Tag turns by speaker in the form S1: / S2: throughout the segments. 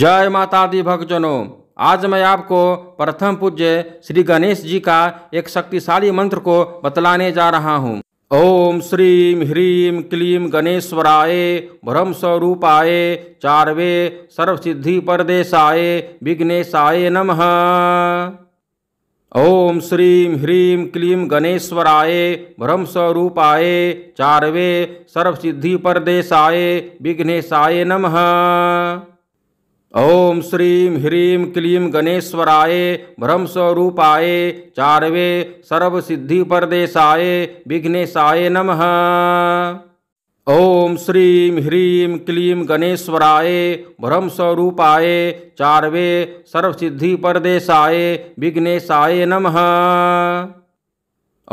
S1: जय माता दी भक्तजनों आज मैं आपको प्रथम पूज्य श्री गणेश जी का एक शक्तिशाली मंत्र को बतलाने जा रहा हूँ ओम श्रीम ह्रीम क्लीम गणेश्वराय भ्रम स्वरूपाय चारवे सर्वसिद्धि परदेशाय विघ्नेशाय नमः ओम श्रीम ह्रीम क्लीम गणेश्वराय भ्रम स्वरूपाय चारवे सर्वसिद्धि परदेशाय विघ्नेशाय नमः ओम श्रीं ह्रीं क्लीं गणेश्वराय भ्रम स्वरूपाय चारवे सर्व सिद्धि परदेशाय विघ्नेशाय नमः ओम श्रीं ह्रीं क्लीं गणेश्वराय भ्रम स्वरूपाय चारवे सर्व सिद्धि परदेशाय विघ्नेशाय नमः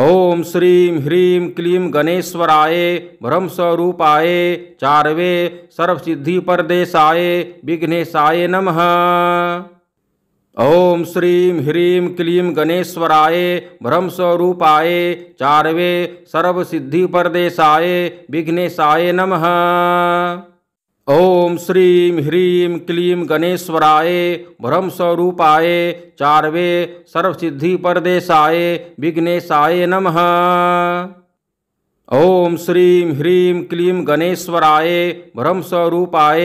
S1: ओम श्री ह्रीं क्ली गणेश्वराय भ्रम चारवे सर्वसिद्धि परदेशाय विघ्नेशाय नमः ओम श्रीं ह्रीं क्लीं गणेश्वराय भ्रम स्वरूपाय चारवे सर्वसिद्धि परदेशाय विघ्नेशाय नमः ओम श्रीं ह्रीं क्लीं गणेश्वराय भ्रम स्वरूपाय चारवे सर्वसिद्धि परदेशाय विघ्नेशाय नमः ओम श्रीं ह्रीं क्लीं गणेश्वराय भ्रम स्वरूपाय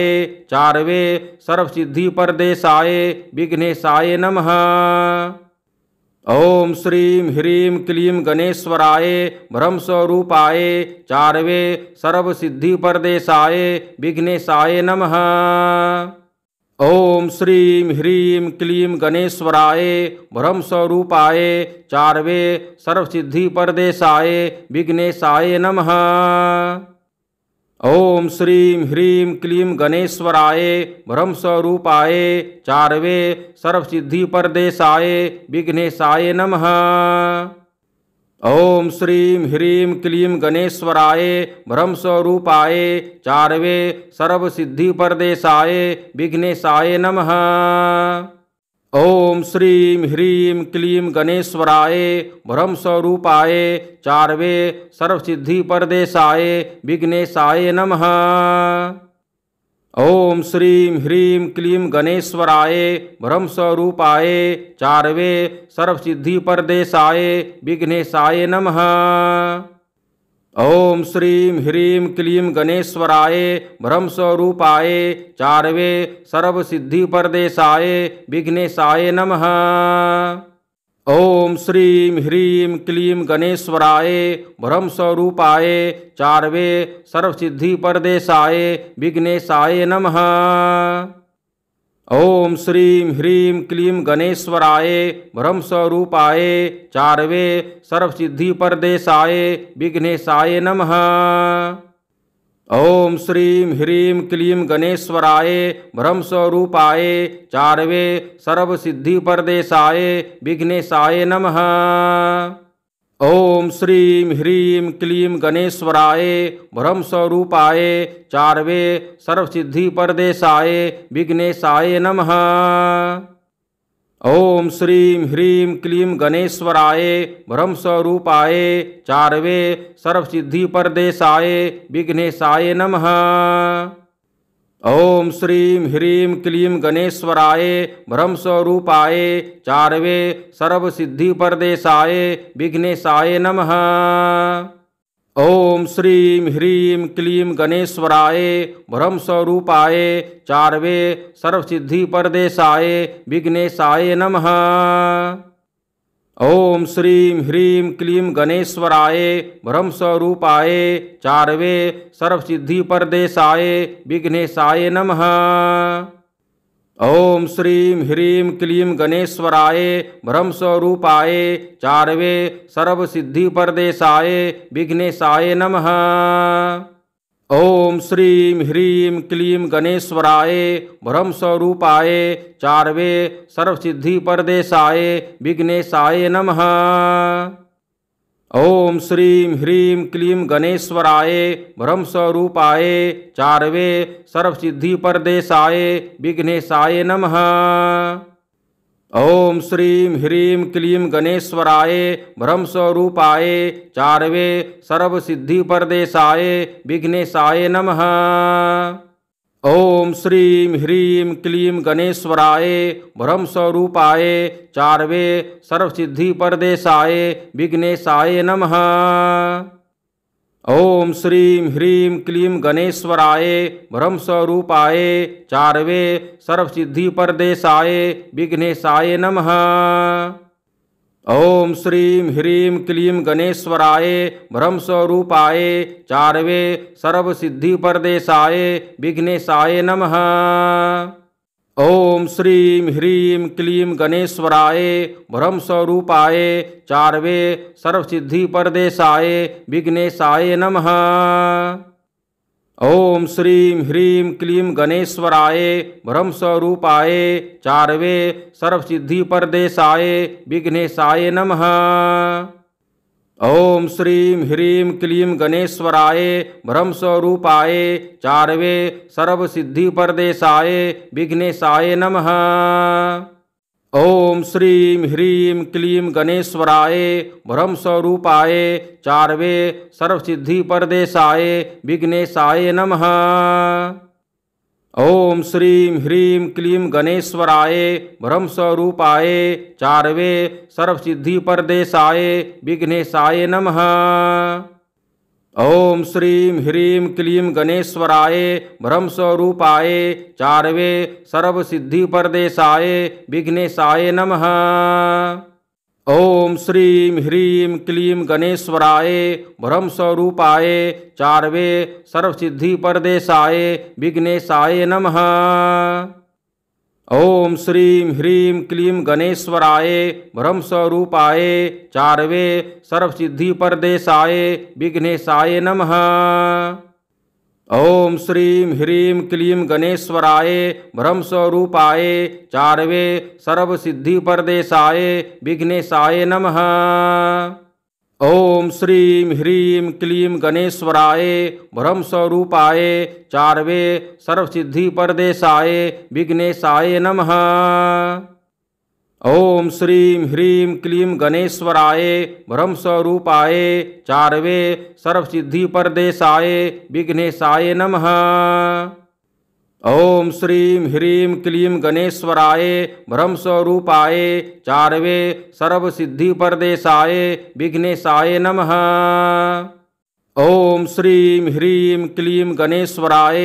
S1: चारवे सर्वसिद्धि परदेशाय विघ्नेशाय नमः ओम श्रीं ह्रीं क्लीं गणेश्वराय भ्रम स्वरूपाय चारवे सर्व सिद्धि परदेशाय विघ्नेशाय नमः ओम श्रीं ह्रीं क्लीं गणेश्वराय भ्रम स्वरूपाय चारवे सर्व सिद्धि परदेशाय विघ्नेशाय नमः ओम श्री ह्रीं क्लीं गणेश्वराय भ्रम स्वरूपाय चारवे सर्वसिद्धि परदेशाय विघ्नेशाय नमः ओम श्रीं ह्रीं क्लीं गणेश्वराय भ्रम स्वरूपाय चारवे सर्वसिद्धि परदेशाय विघ्नेशाय नमः ओम श्रीम ह्रीम क्लीम गणेश्वराय भ्रम स्वरूपाय चारवे सर्वसिद्धि परदेशाय विघ्नेशाय नमः ओम श्रीम ह्रीम क्लीम गणेश्वराय भ्रम स्वरूपाय चारवे सर्वसिद्धि परदेशाय विघ्नेशाय नमः ओम श्रीं ह्रीं क्लीं गणेश्वराय भ्रम स्वरूपाय चारवे सर्व सिद्धि परदेशाय विघ्नेशाय नमः ओम श्रीं ह्रीं क्लीं गणेश्वराय ब्रह्मस्वरूपाय स्वरूपाय चारवे सर्व सिद्धि परदेशाय विघ्नेशाय नमः ओम श्रीं ह्रीं क्लीं गणेश्वराय ब्रह्म स्वरूपाय चारवे सर्वसिद्धि परदेशाय विघ्नेशाय नम ओम श्रीं ह्रीं क्लीं गणेश्वराय ब्रह्म स्वरूपाय चारवे सर्वसिद्धि परदेशाय विघ्नेशाय नमः ओम श्रीं ह्रीं क्लीं गणेश्वराय भ्रम स्वरूपाय चारवे सर्वसिद्धि परदेशाय विघ्नेशाय नमः ओम श्रीं ह्रीं क्लीं गणेश्वराय भ्रम स्वरूपाय चारवे सर्वसिद्धि परदेशाय विघ्नेशाय नमः ओम श्रीं ह्रीं क्लीं गणेश्वराय भ्रम चारवे सर्व सिद्धि परदेशाय विघ्नेशाय नमः ओम श्रीं ह्रीं क्लीं गणेश्वराय भ्रम चारवे सर्व सिद्धि परदेशाय विघ्नेशाय नमः ओम श्रीं ह्रीं क्लीं गणेश्वराय ब्रह्म स्वरूपाय चारवे सर्वसिद्धि परदेशाय विघ्नेशाय नम ओम श्रीं ह्रीं क्लीं गणेश्वराय ब्रह्म स्वरूपाय चारवे सर्वसिद्धि परदेशाय विघ्नेशाय नमः ओम श्रीं ह्रीं क्लीं गणेश्वराय भ्रम स्वरूपाय चारवे सर्वसिद्धि परदेशाय विघ्नेशाय नमः ओम श्रीं ह्रीं क्लीं गणेश्वराय भ्रम स्वरूपाय चारवे सर्वसिद्धि परदेशाय विघ्नेशाय नमः ओम श्रीं ह्रीं क्लीं गणेश्वराय भ्रमस्वरूपाय चारवे सर्वसिद्धिप्रदेशाय विघ्नेशाय नमः ओम श्रीं ह्रीं क्लीं गणेश्वराय भ्रमस्वरूपाय चारवे सर्वसिद्धिप्रदेशाय विघ्नेशाय नमः ओम श्रीं ह्रीं क्लीं गणेश्वराय ब्रह्म स्वरूपाए चारवे सर्वसिद्धि परदेशाए विघ्नेशाय नमः ओम श्रीं ह्रीं क्लीं गणेश्वराय ब्रह्म स्वरूपाए चारवे सर्वसिद्धि परदेशाए विघ्नेशाय नमः ओम श्रीं ह्रीं क्लीं गणेश्वराय भ्रम स्वरूपाय चारवे सर्वसिद्धि परदेशाय विघ्नेशाय नमः ओम श्रीं ह्रीं क्लीं गणेश्वराय भ्रम स्वरूपाय चारवे सर्वसिद्धि परदेशाय विघ्नेशाय नमः ओम श्रीम ह्रीम क्लीम गणेश्वराय ब्रह्मस्वरूपाय स्वरूपाय चारवे सर्व सिद्धि परदेशाय विघ्नेशाय नमः ओम श्रीम ह्रीम क्लीम गणेश्वराय ब्रह्मस्वरूपाय स्वरूपाय चारवे सर्व सिद्धि परदेशाय विघ्नेशाय नमः ओम श्रीं ह्रीं क्लीं गणेश्वराय भ्रम स्वरूपाय चारवे सर्वसिद्धि परदेशाए विघ्नेशाय नमः ओम श्रीं ह्रीं क्लीं गणेश्वराय भ्रम स्वरूपाय चारवे सर्वसिद्धि परदेशाए विघ्नेशाय नमः ओम श्रीं ह्रीं क्लीं गणेश्वराय भ्रम स्वरूपाय चारवे सर्वसिद्धि परदेशाय विघ्नेशाय नमः ओम श्रीं ह्रीं क्लीं गणेश्वराय भ्रम स्वरूपाय चारवे सर्वसिद्धि परदेशाय विघ्नेशाय नमः ओम श्रीं ह्रीं क्लीं गणेश्वराय ब्रह्मस्वरूपाय स्वरूपाय चारवे सर्व सिद्धि परदेशाय विघ्नेशाय नमः ओम श्रीं ह्रीं क्लीं गणेश्वराय भ्रम स्वरूपाय चारवे सर्व सिद्धि परदेशाय विघ्नेशाय नमः ओम श्री ह्रीं क्लीं गणेश्वराय भ्रम स्वरूपाय चारवे सर्वसिद्धि परदेशाय विघ्नेशाय नमः ओम श्रीं ह्रीं क्लीं गणेश्वराय भ्रम स्वरूपाय चारवे सर्वसिद्धि परदेशाय विघ्नेशाय नमः ओम श्रीं ह्रीं क्लीं गणेश्वराय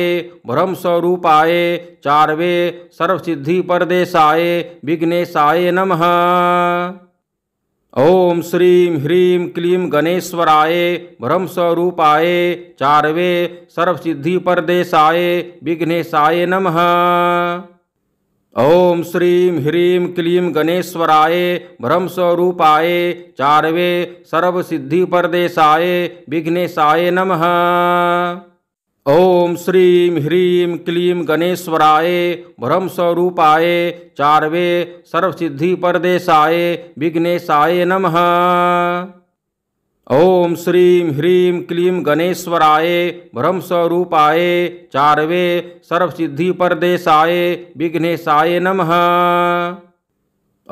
S1: भ्रम स्वरूपाय चारवे सर्वसिद्धि परदेशाय विघ्नेशाय नमः ओम श्रीं ह्रीं क्लीं गणेश्वराय भ्रम स्वरूपाय चारवे सर्वसिद्धि परदेशाय विघ्नेशाय नमः ओम श्रीम ह्रीम क्लीम गणेश्वराय ब्रह्मस्वरूपाय स्वरूपाय चारवे सर्व सिद्धि परदेशाय विघ्नेशाय नमः ओम श्रीम ह्रीम क्लीम गणेश्वराय ब्रह्म स्वरूपाय चारवे सर्व सिद्धि परदेशाय विघ्नेशाय नमः ओम श्री ह्रीं क्लीं गणेश्वराय भ्रम स्वरूपाय चारवे सर्वसिद्धि परदेशाय विघ्नेशाय नमः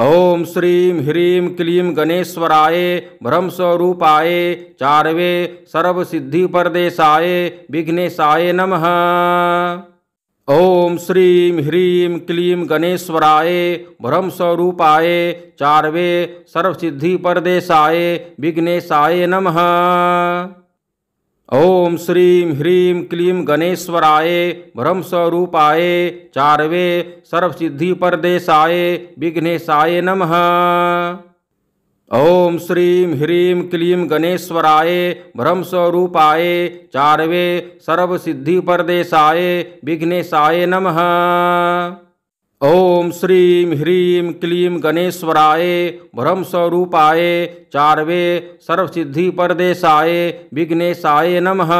S1: ओम श्रीं ह्रीं क्लीं गणेश्वराय भ्रम स्वरूपाय चारवे सर्वसिद्धि परदेशाय विघ्नेशाय नमः ओम श्रीं ह्रीं क्लीं गणेश्वराय भ्रम स्वरूपाय चारवे सर्वसिद्धि परदेशाय विघ्नेशाय नमः ओम श्रीं ह्रीं क्लीं गणेश्वराय भ्रम स्वरूपाय चारवे सर्वसिद्धि परदेशाय विघ्नेशाय नमः ओम श्रीं ह्रीं क्लीं गणेश्वराय भ्रम स्वरूपाय चारवे सर्व सिद्धि परदेशाय विघ्नेशाय नमः ओम श्रीं ह्रीं क्लीं गणेश्वराय भ्रम स्वरूपाय चारवे सर्व सिद्धि परदेशाय विघ्नेशाय नमः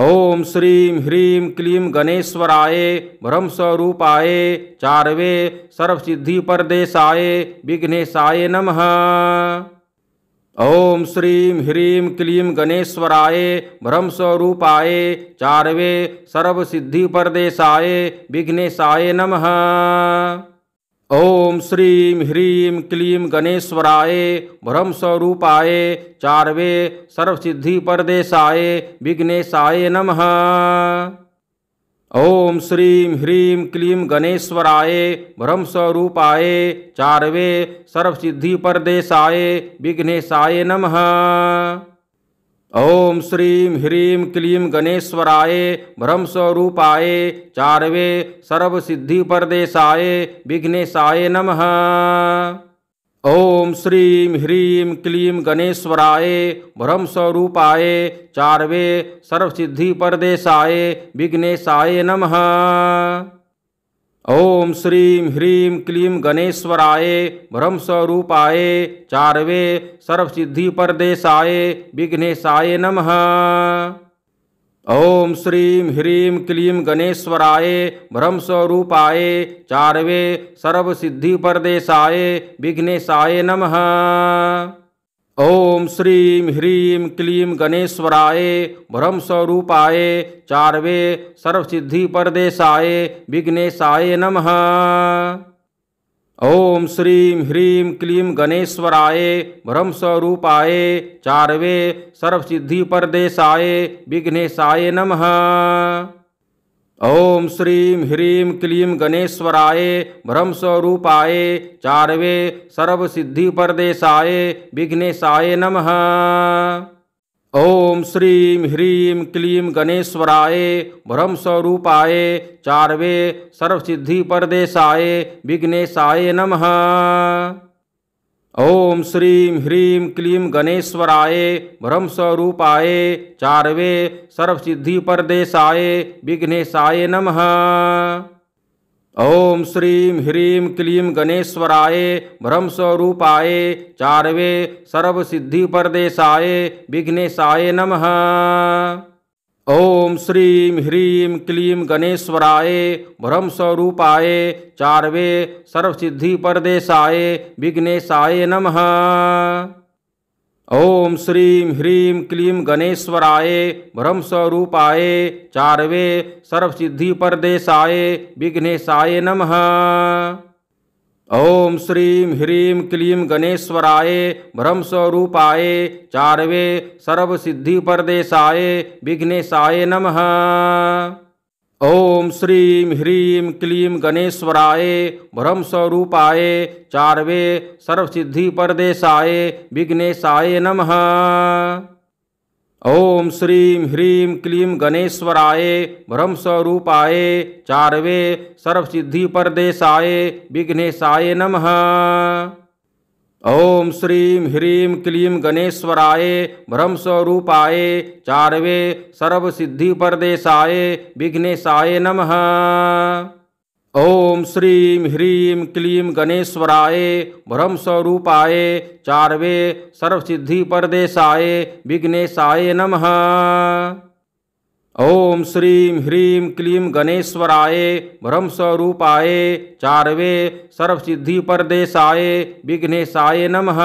S1: ओम श्रीं ह्रीं क्लीं गणेश्वराय ब्रह्म स्वरूपाय चारवे सर्वसिद्धि परदेशाय विघ्नेशाय नमः ओम श्रीं ह्रीं क्लीं गणेश्वराय ब्रह्म स्वरूपाय चारवे सर्वसिद्धि परदेशाय विघ्नेशाय नमः ओम श्रीं ह्रीं क्लीं गणेश्वराय भ्रम स्वरूपाय चारवे सर्वसिद्धि परदेशाय विघ्नेशाय नमः ओम श्रीं ह्रीं क्लीं गणेश्वराय भ्रम स्वरूपाय चारवे सर्वसिद्धि परदेशाय विघ्नेशाय नमः ओम श्रीं ह्रीं क्लीं गणेश्वराय भ्रम स्वरूपाय चारवे सर्व सिद्धि परदेशाय विघ्नेशाय नमः ओम श्रीं ह्रीं क्लीं गणेश्वराय भ्रम स्वरूपाय चारवे सर्व सिद्धि परदेशाय विघ्नेशाय नमः ओम श्रीं ह्रीं क्लीं गणेश्वराय ब्रह्म स्वरूपाय चारवे सर्वसिद्धि परदेशाय विघ्नेशाय नमः ओम श्रीं ह्रीं क्लीं गणेश्वराय ब्रह्म स्वरूपाय चारवे सर्वसिद्धि परदेशाय विघ्नेशाय नमः ओम श्रीम ह्रीम क्लीम गणेश्वराय भ्रम स्वरूपाय चारवे सर्वसिद्धि परदेशाय विघ्नेशाय नमः ओम श्रीम ह्रीम क्लीम गणेश्वराय भ्रम स्वरूपाय चारवे सर्वसिद्धि परदेशाय विघ्नेशाय नमः ओम श्रीं ह्रीं क्लीं गणेश्वराय भ्रम चारवे सर्व सिद्धि परदेशाय विघ्नेशाय नमः ओम श्रीं ह्रीं क्लीं गणेश्वराय भ्रम चारवे सर्व सिद्धि परदेशाय विघ्नेशाय नमः ओम श्रीं ह्रीं क्लीं गणेश्वराय ब्रह्म स्वरूपाय चारवे सर्वसिद्धि परदेशाय विघ्नेशाय नम ओम श्रीं ह्रीं क्लीं गणेश्वराय ब्रह्म स्वरूपाय चारवे सर्वसिद्धि परदेशाय विघ्नेशाय नमः ओम श्रीं ह्रीं क्लीं गणेश्वराय भ्रम स्वरूपाय चारवे सर्वसिद्धि परदेशाय विघ्नेशाय नमः ओम श्रीं ह्रीं क्लीं गणेश्वराय भ्रम स्वरूपाय चारवे सर्वसिद्धि परदेशाय विघ्नेशाय नमः ओम श्रीं ह्रीं क्लीं गणेश्वराय भ्रम स्वरूपाय चारवे सर्व सिद्धि परदेशाय विघ्नेशाय नमः ओम श्रीं ह्रीं क्लीं गणेश्वराय भ्रम स्वरूपाय चारवे सर्व सिद्धि परदेशाय विघ्नेशाय नमः ओम श्रीं ह्रीं क्लीं गणेश्वराय ब्रह्म स्वरूपाए चारवे सर्वसिद्धि परदेशाए विघ्नेशाए नमः ओम श्रीं ह्रीं क्लीं गणेश्वराय ब्रह्म स्वरूपाए चारवे सर्वसिद्धि परदेशाए विघ्नेशाए नमः ओम श्रीं ह्रीं क्लीं गणेश्वराय भ्रम स्वरूपाय चारवे सर्वसिद्धि परदेशाय विघ्नेशाय नमः ओम श्रीं ह्रीं क्लीं गणेश्वराय भ्रम स्वरूपाय चारवे सर्वसिद्धि परदेशाय विघ्नेशाय नमः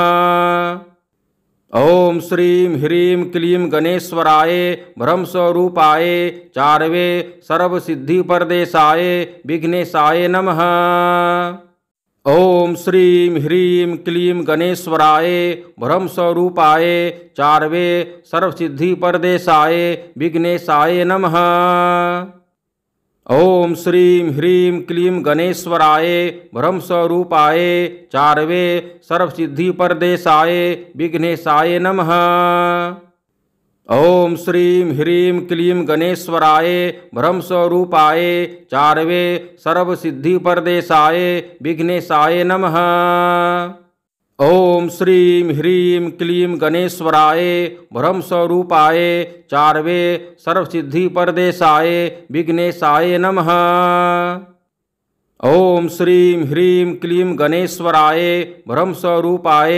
S1: ओम श्रीम ह्रीम क्लीम गणेश्वराय भ्रम स्वरूपाय चारवे सर्व सिद्धि परदेशाय विघ्नेशाय नमः ओम श्रीम ह्रीम क्लीम गणेश्वराय भ्रम स्वरूपाय चारवे सर्व सिद्धि परदेशाय विघ्नेशाय नमः ओम श्रीं ह्रीं क्लीं गणेश्वराय ब्रह्म स्वरूपाए चारवे सर्वसिद्धि परदेशाए विघ्नेशाय नमः ओम श्रीं ह्रीं क्लीं गणेश्वराय ब्रह्म स्वरूपाए चारवे सर्वसिद्धि परदेशाए विघ्नेशाय नमः ओम श्रीं ह्रीं क्लीं गणेश्वराय भ्रम स्वरूपाय चारवे सर्वसिद्धि परदेशाय विघ्नेशाय नमः ओम श्रीं ह्रीं क्लीं गणेश्वराय भ्रम स्वरूपाय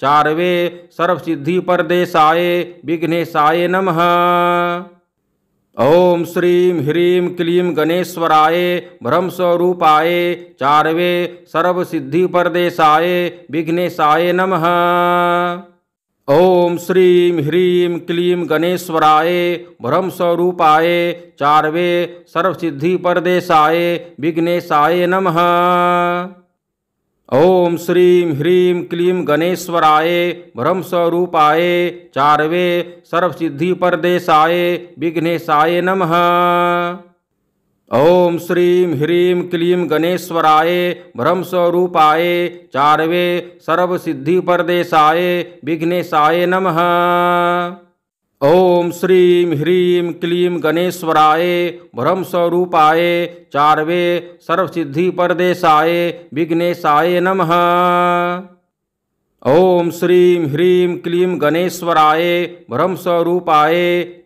S1: चारवे सर्वसिद्धि परदेशाय विघ्नेशाय नमः ओम श्रीं ह्रीं क्लीं गणेश्वराय भ्रम स्वरूपाय चारवे सर्व सिद्धि परदेशाय विघ्नेशाय नमः ओम श्रीं ह्रीं क्लीं गणेश्वराय भ्रम स्वरूपाय चारवे सर्व सिद्धि परदेशाय विघ्नेशाय नमः ओम श्रीं ह्रीं क्लीं गणेश्वराय भ्रम स्वरूपाय चारवे सर्वसिद्धि परदेशाय विघ्नेशाय नमः ओम श्रीं ह्रीं क्लीं गणेश्वराय भ्रम स्वरूपाय चारवे सर्वसिद्धि परदेशाय विघ्नेशाय नमः ओम श्रीं ह्रीं क्लीं गणेश्वराय भ्रम स्वरूपाय चारवे सर्वसिद्धि परदेशाय विघ्नेशाय नमः ओम श्रीं ह्रीं क्लीं गणेश्वराय भ्रम स्वरूपाय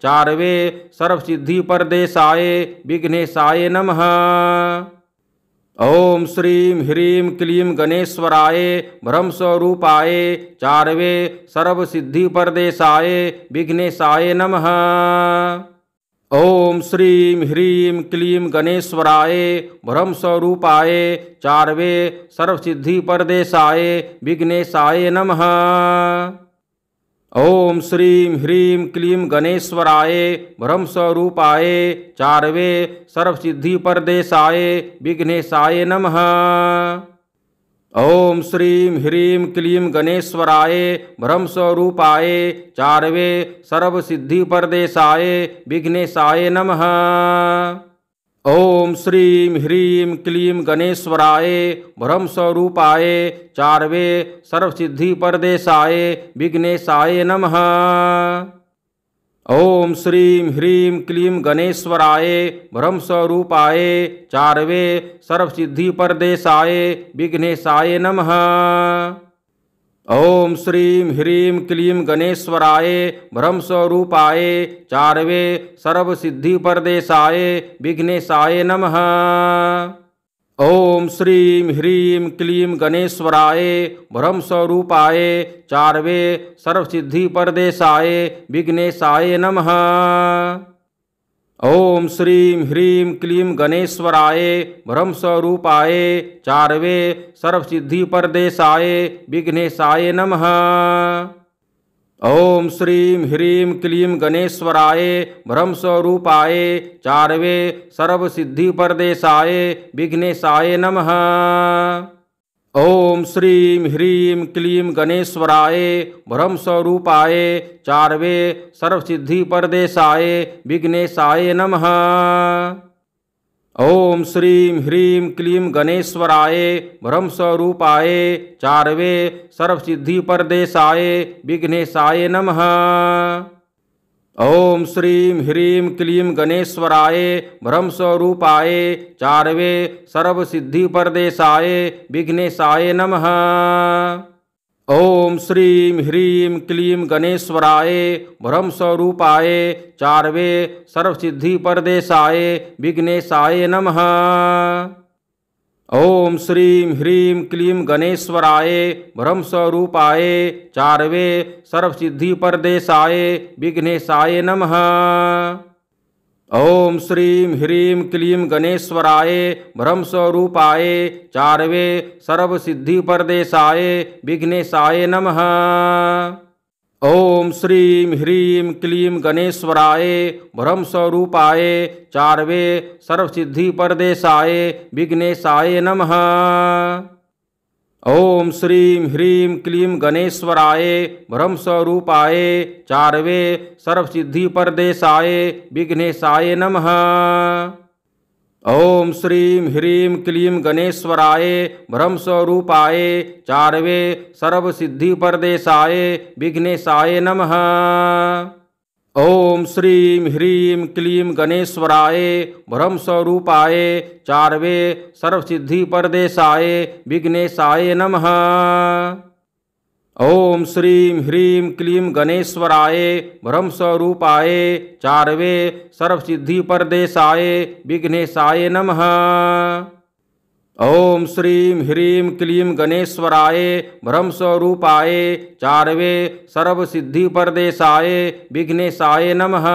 S1: चारवे सर्वसिद्धि परदेशाय विघ्नेशाय नमः ओम श्रीं ह्रीं क्लीं गणेश्वराय भ्रम स्वरूपाय चारवे सर्व सिद्धि परदेशाय विघ्नेशाय नमः ओम श्रीं ह्रीं क्लीं गणेश्वराय भ्रम स्वरूपाय चारवे सर्व सिद्धि परदेशाय विघ्नेशाय नमः ओम श्री ह्रीं क्लीं गणेश्वराय भ्रम स्वरूपाय चारवे सर्वसिद्धि परदेशाय विघ्नेशाय नमः ओम श्रीं ह्रीं क्लीं गणेश्वराय भ्रम स्वरूपाय चारवे सर्वसिद्धि परदेशाय विघ्नेशाय नमः ओम श्रीं ह्रीं क्लीं गणेश्वराय भ्रम स्वरूपाय चारवे सर्वसिद्धि परदेशाय विघ्नेशाय नमः ओम श्रीं ह्रीं क्लीं गणेश्वराय भ्रम स्वरूपाय चारवे सर्वसिद्धि परदेशाय विघ्नेशाय नमः ओम श्रीं ह्रीं क्लीं गणेश्वराय भ्रम स्वरूपाय चारवे सर्व सिद्धि परदेशाय विघ्नेशाय नमः ओम श्रीं ह्रीं क्लीं गणेश्वराय भ्रम स्वरूपाय चारवे सर्व सिद्धि परदेशाय विघ्नेशाय नमः ओम श्रीं ह्रीं क्लीं गणेश्वराय भ्रम स्वरूपाय चारवे सर्वसिद्धि परदेशाय विघ्नेशाय नमः ओम श्रीं ह्रीं क्लीं गणेश्वराय भ्रम स्वरूपाय चारवे सर्वसिद्धि परदेशाय विघ्नेशाय नमः ओम श्रीं ह्रीं क्लीं गणेश्वराय भ्रम स्वरूपाय चारवे सर्वसिद्धि परदेशाय विघ्नेशाय नमः ओम श्रीं ह्रीं क्लीं गणेश्वराय भ्रम स्वरूपाय चारवे सर्वसिद्धि परदेशाय विघ्नेशाय नमः ओम श्रीं ह्रीं क्लीं गणेश्वराय भ्रम स्वरूपाय चारवे सर्व सिद्धि परदेशाय विघ्नेशाय नमः ओम श्रीं ह्रीं क्लीं गणेश्वराय भ्रम स्वरूपाय चारवे सर्व सिद्धि परदेशाय विघ्नेशाय नमः ओम श्रीं ह्रीं क्लीं गणेश्वराय ब्रह्म स्वरूपाय चारवे सर्वसिद्धि परदेशाय विघ्नेशाय नमः ओम श्रीं ह्रीं क्लीं गणेश्वराय ब्रह्म स्वरूपाय चारवे सर्वसिद्धि परदेशाय विघ्नेशाय नमः ओम श्रीम ह्रीम क्लीम गणेश्वराय भ्रम स्वरूपाय चारवे सर्वसिद्धि परदेशाय विघ्नेशाय नमः ओम श्रीम ह्रीम क्लीम गणेश्वराय भ्रम स्वरूपाय चारवे सर्वसिद्धि परदेशाय विघ्नेशाय नमः ओम श्रीं ह्रीं क्लीं गणेश्वराय भ्रम चारवे सर्व सिद्धि परदेशाय विघ्नेशाय नमः ओम श्रीं ह्रीं क्लीं गणेश्वराय भ्रम चारवे सर्व सिद्धि परदेशाय विघ्नेशाय नमः ओम श्रीं ह्रीं क्लीं गणेश्वराय ब्रह्म स्वरूपाय चारवे सर्वसिद्धि परदेशाय विघ्नेशाय नम ओम श्रीं ह्रीं क्लीं गणेश्वराय ब्रह्म स्वरूपाय चारवे सर्वसिद्धि परदेशाय विघ्नेशाय नमः